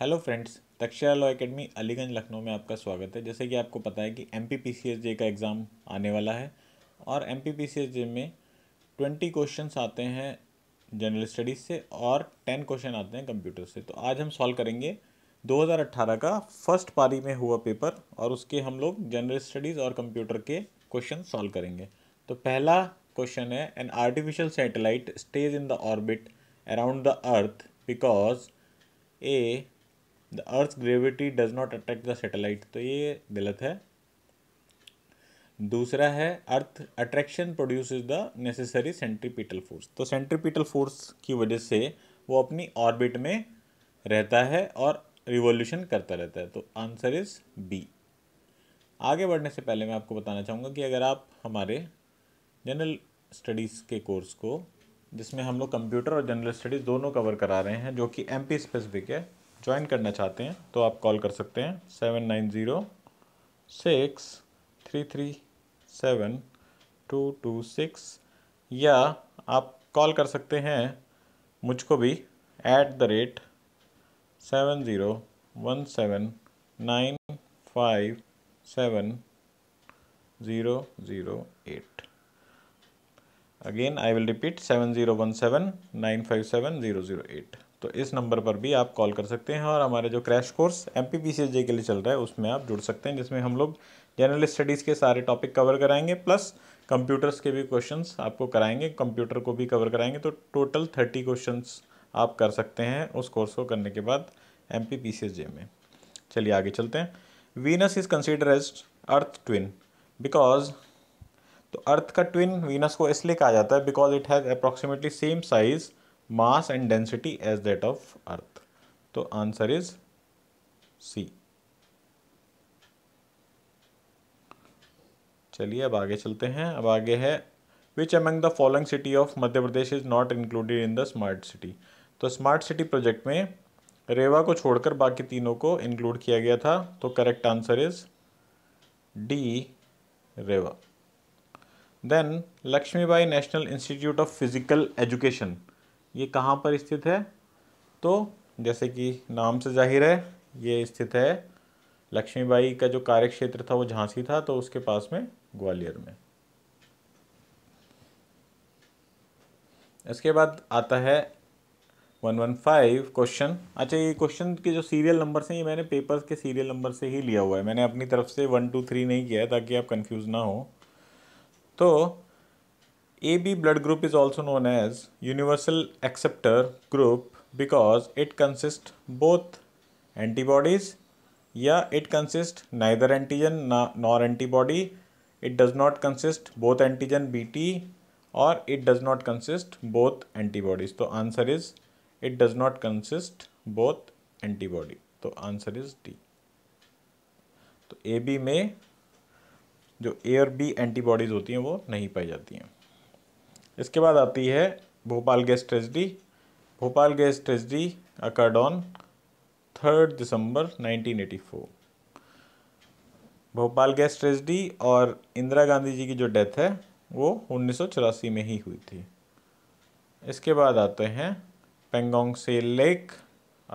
Hello friends Takshara Law Academy Aliganj Lucknow में आपका स्वागत है जैसे कि आपको पता है कि M P P C S J का एग्ज़ाम आने वाला है और M P P C S J में ट्वेंटी क्वेश्चन आते हैं जनरल स्टडीज़ से और टेन क्वेश्चन आते हैं कंप्यूटर से तो आज हम सॉल्व करेंगे 2018 का फर्स्ट पारी में हुआ पेपर और उसके हम लोग जनरल स्टडीज़ और कंप्यूटर के क्वेश्चन सॉल्व करेंगे तो पहला क्वेश्चन है an artificial satellite stays in the orbit around the earth because a the earth gravity does not attract the satellite तो ये गलत है दूसरा है earth attraction produce the necessary centripetal force तो सेंट्रीपिटल फोर्स की वजह से वो अपनी ऑर्बिट में रहता है और रिवॉल्यूशन करता रहता है तो आंसर इज बी आगे बढ़ने से पहले मैं आपको बताना चाहूँगा कि अगर आप हमारे जनरल स्टडीज़ के कोर्स को जिसमें हम लोग कंप्यूटर और जनरल स्टडीज़ दोनों कवर करा रहे हैं जो कि एम पी स्पेसिफिक है ज्वाइन करना चाहते हैं तो आप कॉल कर सकते हैं seven nine zero six three three seven two two six या आप कॉल कर सकते हैं मुझको भी at the rate seven zero one seven nine five seven zero zero eight again i will repeat eight तो इस नंबर पर भी आप कॉल कर सकते हैं और हमारे जो क्रैश कोर्स एम पी के लिए चल रहा है उसमें आप जुड़ सकते हैं जिसमें हम लोग जनरल स्टडीज़ के सारे टॉपिक कवर कराएंगे प्लस कंप्यूटर्स के भी क्वेश्चंस आपको कराएंगे कंप्यूटर को भी कवर कराएंगे तो टोटल थर्टी क्वेश्चंस आप कर सकते हैं उस कोर्स को करने के बाद एम पी में चलिए आगे चलते हैं Venus is consider as earth twin because तो अर्थ का ट्विन वीनस को इसलिए कहा जाता है because it has approximately same size mass and density as that of earth तो आंसर इज सी चलिए अब आगे चलते हैं अब आगे है which among the following city of Madhya Pradesh is not included in the smart city तो स्मार्ट सिटी प्रोजेक्ट में रेवा को छोड़कर बाकी तीनों को इंक्लूड किया गया था तो correct answer is D Rewa then Lakshmibai National Institute of Physical Education ये कहाँ पर स्थित है तो जैसे कि नाम से जाहिर है ये स्थित है लक्ष्मीबाई का जो कार्य क्षेत्र था वो झांसी था तो उसके पास में ग्वालियर में इसके बाद आता है वन वन फाइव क्वेश्चन अच्छा ये क्वेश्चन के जो सीरियल नंबर से ये मैंने पेपर्स के सीरियल नंबर से ही लिया हुआ है मैंने अपनी तरफ से वन टू थ्री नहीं किया है ताकि आप कंफ्यूज ना हो तो A B blood group is also known as universal acceptor group because it consist both antibodies या it consist neither antigen nor antibody it does not consist both antigen B T और it does not consist both antibodies तो answer is it does not consist both antibody तो answer is D तो A B में जो ए और B antibodies होती हैं वो नहीं पाई जाती हैं इसके बाद आती है Bhopal gas tragedy Bhopal gas tragedy occurred on third December 1984 Bhopal gas tragedy और इंदिरा गांधी जी की जो डेथ है वो उन्नीस में ही हुई थी इसके बाद आते हैं पेंगोंग सेल लेक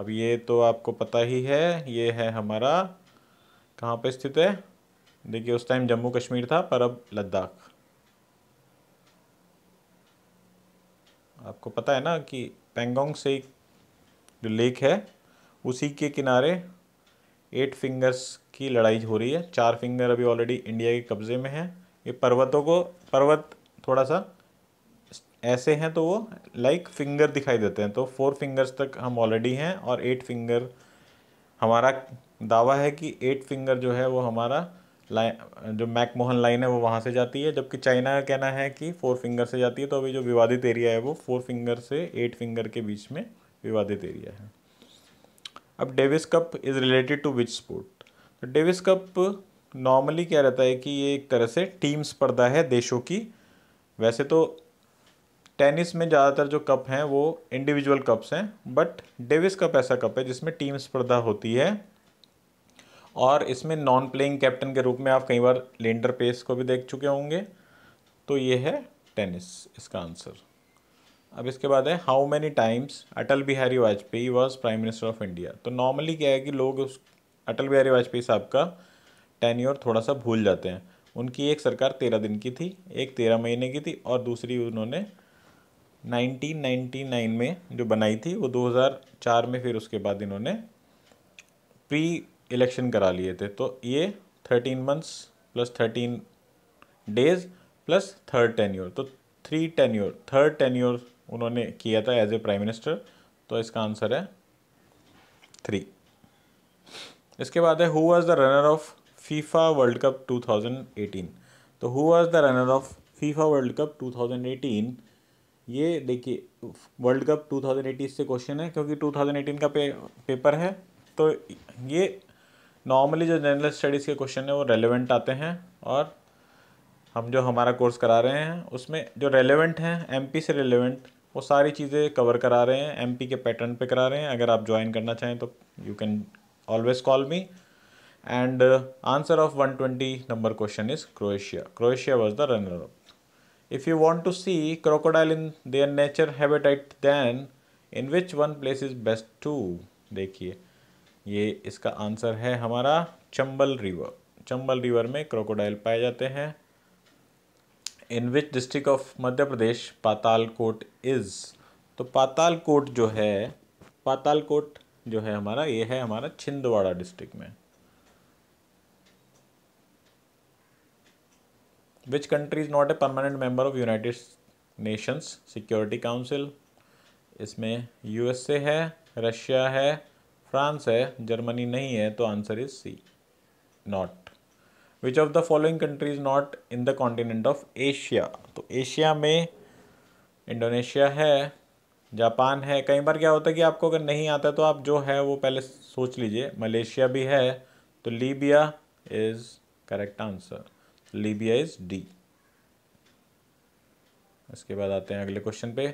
अब ये तो आपको पता ही है ये है हमारा कहाँ पे स्थित है देखिए उस टाइम जम्मू कश्मीर था पर अब लद्दाख आपको पता है ना कि पेंगोंग से एक जो लेक है उसी के किनारे एट फिंगर्स की लड़ाई हो रही है चार फिंगर अभी ऑलरेडी इंडिया के कब्ज़े में है ये पर्वतों को पर्वत थोड़ा सा ऐसे हैं तो वो लाइक फिंगर दिखाई देते हैं तो फोर फिंगर्स तक हम ऑलरेडी हैं और एट फिंगर हमारा दावा है कि एट फिंगर जो है वो हमारा लाइन जो मैक मोहन लाइन है वो वहाँ से जाती है जबकि चाइना का कहना है कि फोर फिंगर से जाती है तो अभी जो विवादित एरिया है वो फोर फिंगर से एट फिंगर के बीच में विवादित एरिया है अब Davis Cup is related to which sport तो डेविस कप नॉर्मली क्या रहता है कि ये एक तरह से टीम स्पर्धा है देशों की वैसे तो टेनिस में ज़्यादातर जो कप हैं वो इंडिविजुअल कप्स हैं बट डेविस कप ऐसा कप है जिसमें टीम स्पर्धा होती है और इसमें नॉन प्लेइंग कैप्टन के रूप में आप कई बार लेंडर पेस को भी देख चुके होंगे तो ये है टेनिस इसका आंसर अब इसके बाद है how many times Atal Bihari Vajpayee was prime minister of India तो नॉर्मली क्या है कि लोग उस अटल बिहारी वाजपेयी साहब का टेन्योर थोड़ा सा भूल जाते हैं उनकी एक सरकार तेरह दिन की थी एक तेरह महीने की थी और दूसरी उन्होंने 1999 में जो बनाई थी वो 2004 में फिर उसके बाद इन्होंने प्री इलेक्शन करा लिए थे तो ये thirteen months plus thirteen days plus third tenure तो थ्री टेन्योर थर्ड टेन्योर उन्होंने किया था एज ए प्राइम मिनिस्टर तो इसका आंसर है थ्री इसके बाद है who was the runner of FIFA World Cup 2018 तो who was the runner of FIFA World Cup 2018 ये देखिए वर्ल्ड कप 2018 से क्वेश्चन है क्योंकि 2018 का पे, पेपर है तो ये नॉर्मली जो जनरल स्टडीज़ के क्वेश्चन हैं वो रेलिवेंट आते हैं और हम जो हमारा कोर्स करा रहे हैं उसमें जो रेलिवेंट हैं पी से रेलिवेंट वो सारी चीज़ें कवर करा रहे हैं पी के पैटर्न पे करा रहे हैं अगर आप ज्वाइन करना चाहें तो you can always call me and answer of one twenty number question is Croatia Croatia was the runner up if you want to see crocodile in their nature habitat then in which one place is best to देखिए ये इसका आंसर है हमारा Chambal river Chambal river में crocodile पाए जाते हैं in which district of Madhya Pradesh Patalkot is तो पातालकोट जो है पातालकोट जो है हमारा ये है हमारा छिंदवाड़ा डिस्ट्रिक्ट में which country is not a permanent member of United Nations Security Council इसमें यूएसए है रशिया है फ्रांस है जर्मनी नहीं है तो answer is C not which of the following countries not in the continent of Asia तो Asia में Indonesia है जापान है कई बार क्या होता है कि आपको अगर नहीं आता तो आप जो है वो पहले सोच लीजिए मलेशिया भी है तो Libya is correct answer Libya is D इसके बाद आते हैं अगले क्वेश्चन पे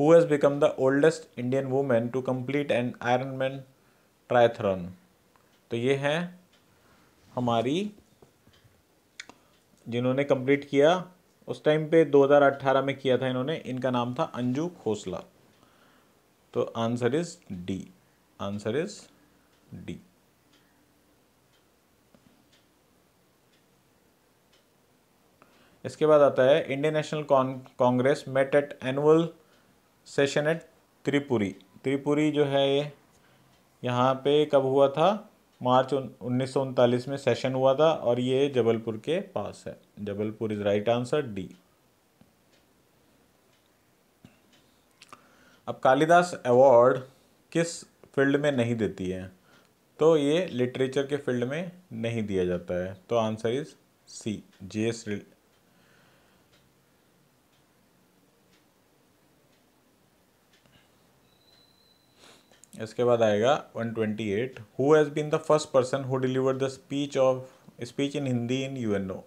who has become the oldest Indian women to complete an iron man triathlon तो ये है हमारी जिन्होंने कंप्लीट किया उस टाइम पे 2018 में किया था इन्होंने इनका नाम था अंजू खोसला तो answer is D answer is D इसके बाद आता है Indian National Congress met at annual session at Tripuri Tripuri जो है ये यहाँ पे कब हुआ था मार्च उन्नीस में सेशन हुआ था और ये जबलपुर के पास है Jabalpur is right answer D अब कालिदास अवार्ड किस फील्ड में नहीं देती है तो ये लिटरेचर के फील्ड में नहीं दिया जाता है तो answer is C J S इसके बाद आएगा 128 who has been the first person who deliver the speech of speech in Hindi in O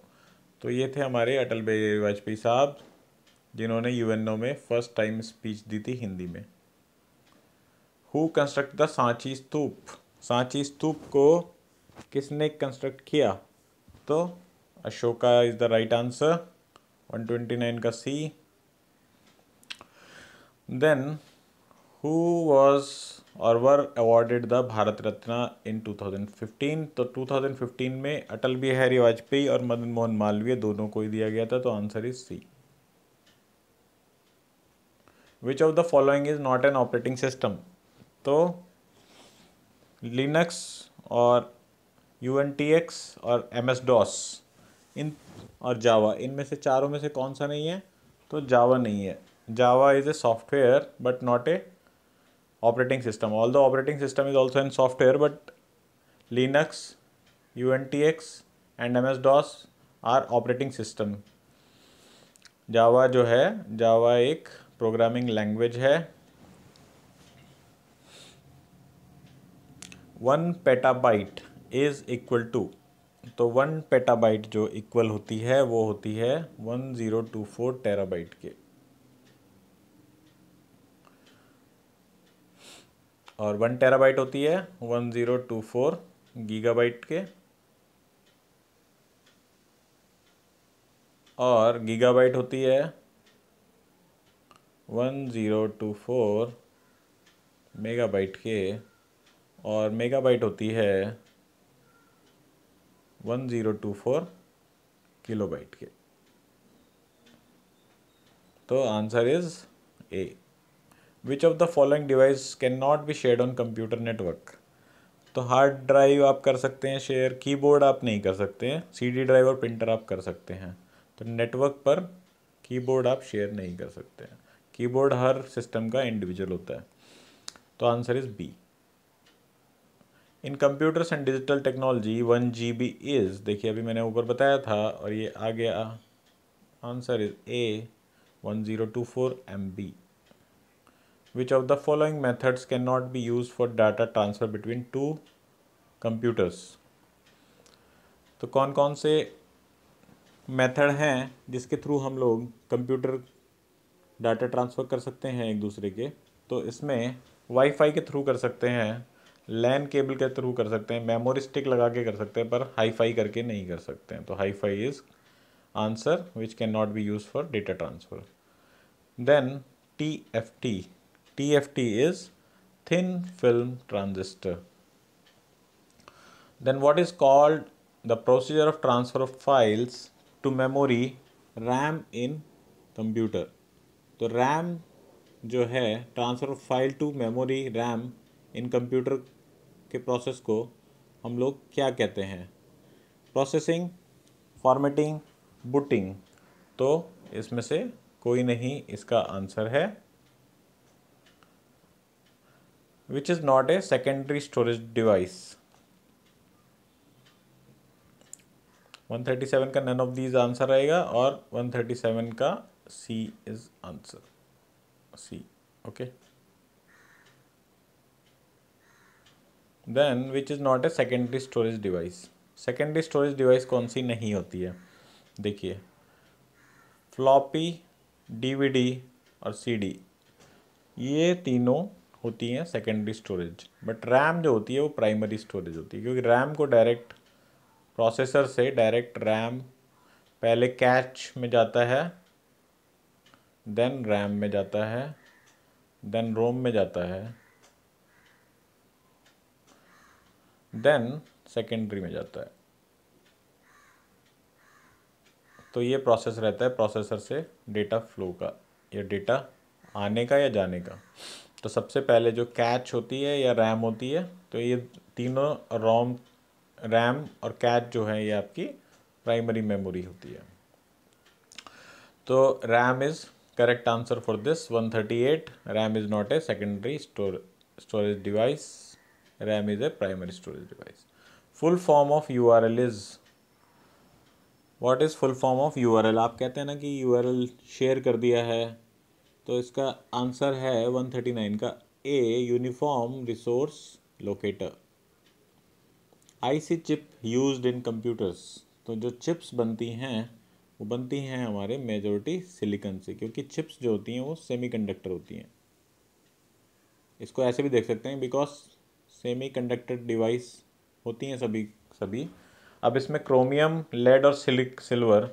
तो ये थे हमारे अटल बिहारी वाजपेयी साहब जिन्होंने ओ में फर्स्ट टाइम स्पीच दी थी हिंदी में who construct the Sanchi Stupa Sanchi Stupa को किसने कंस्ट्रक्ट किया तो Ashoka is the right answer 129 का C then who was or were awarded the Bharat Ratna in 2015 तो 2015 में अटल बिहारी वाजपेयी और मदन मोहन मालवीय दोनों को ही दिया गया था तो answer is C which of the following is not an operating system तो लिनक्स और यू एन टी एक्स और एम एस डॉस इन और जावा इनमें से चारों में से कौन सा नहीं है तो जावा नहीं है Java is a software but not a operating system. Although operating system is also in software, but Linux, UNTX and MS-DOS are operating system. Java जो है Java एक programming language है one petabyte is equal to तो one petabyte जो equal होती है वो होती है one zero two four terabyte के और वन टेराबाइट होती है one zero two four gigabyte के और गीगाबाइट होती है one zero two four megabyte के और मेगाबाइट होती है one zero two four kilobyte के तो answer is A which of the following device can not be share on computer network तो हार्ड ड्राइव आप कर सकते हैं शेयर कीबोर्ड आप नहीं कर सकते हैं सीडी ड्राइव और प्रिंटर आप कर सकते हैं तो नेटवर्क पर कीबोर्ड आप शेयर नहीं कर सकते हैं कीबोर्ड हर सिस्टम का इंडिविजुअल होता है तो answer is B in computers and digital technology one G B is देखिए अभी मैंने ऊपर बताया था और ये आ गया answer is A one zero two four M B which of the following methods cannot be used for data transfer between two computers तो कौन कौन से मेथड हैं जिसके थ्रू हम लोग कंप्यूटर डाटा ट्रांसफ़र कर सकते हैं एक दूसरे के तो इसमें वाईफाई के थ्रू कर सकते हैं लैन केबल के थ्रू कर सकते हैं मेमोरी स्टिक लगा के कर सकते हैं पर हाईफाई करके नहीं कर सकते हैं तो hifi is answer which can not be use for data transfer then T F T TFT is thin film transistor. Then what is called the procedure of transfer of files to memory RAM in computer. तो RAM जो है transfer of file to memory RAM in computer के process को हम लोग क्या कहते हैं Processing, formatting, booting. तो इसमें से कोई नहीं इसका answer है which is not a secondary storage device 137 का नन ऑफ दीज आंसर आएगा और 137 का C is answer C okay then which is not a secondary storage device secondary storage device कौन सी नहीं होती है देखिए फ्लॉपी डीवीडी और सीडी ये तीनों होती हैं सेकेंडरी स्टोरेज बट रैम जो होती है वो प्राइमरी स्टोरेज होती है क्योंकि रैम को डायरेक्ट प्रोसेसर से डायरेक्ट रैम पहले कैच में जाता है देन रैम में जाता है देन रोम में जाता है देन सेकेंडरी में जाता है तो ये प्रोसेस रहता है प्रोसेसर से डेटा फ्लो का या डेटा आने का या जाने का तो सबसे पहले जो कैच होती है या रैम होती है तो ये तीनों रोम रैम और कैच जो है ये आपकी प्राइमरी मेमोरी होती है तो RAM is correct answer for this 138 thirty eight RAM is not a secondary store storage device RAM is a primary storage device full form of U R L is what is full form of U R L आप कहते हैं ना कि you R L share कर दिया है तो इसका आंसर है 139 का A uniform resource locator IC chip used in computers तो जो चिप्स बनती हैं वो बनती हैं हमारे मेजोरिटी सिलिकन से क्योंकि चिप्स जो होती हैं वो सेमीकंडक्टर होती हैं इसको ऐसे भी देख सकते हैं बिकॉज सेमीकंडक्टर डिवाइस होती हैं सभी सभी अब इसमें क्रोमियम लेड और सिलिक सिल्वर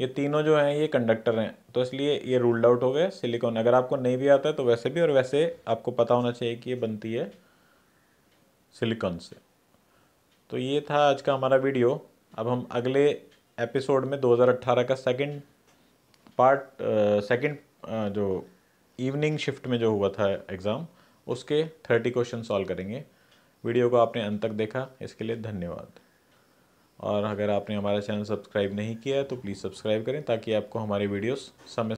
ये तीनों जो हैं ये कंडक्टर हैं तो इसलिए ये रूल्ड आउट हो गए सिलिकॉन अगर आपको नहीं भी आता है तो वैसे भी और वैसे आपको पता होना चाहिए कि ये बनती है सिलिकॉन से तो ये था आज का हमारा वीडियो अब हम अगले एपिसोड में 2018 का सेकंड पार्ट सेकंड जो इवनिंग शिफ्ट में जो हुआ था एग्ज़ाम उसके थर्टी क्वेश्चन सॉल्व करेंगे वीडियो को आपने अंत तक देखा इसके लिए धन्यवाद और अगर आपने हमारा चैनल सब्सक्राइब नहीं किया है तो प्लीज़ सब्सक्राइब करें ताकि आपको हमारे वीडियोस समय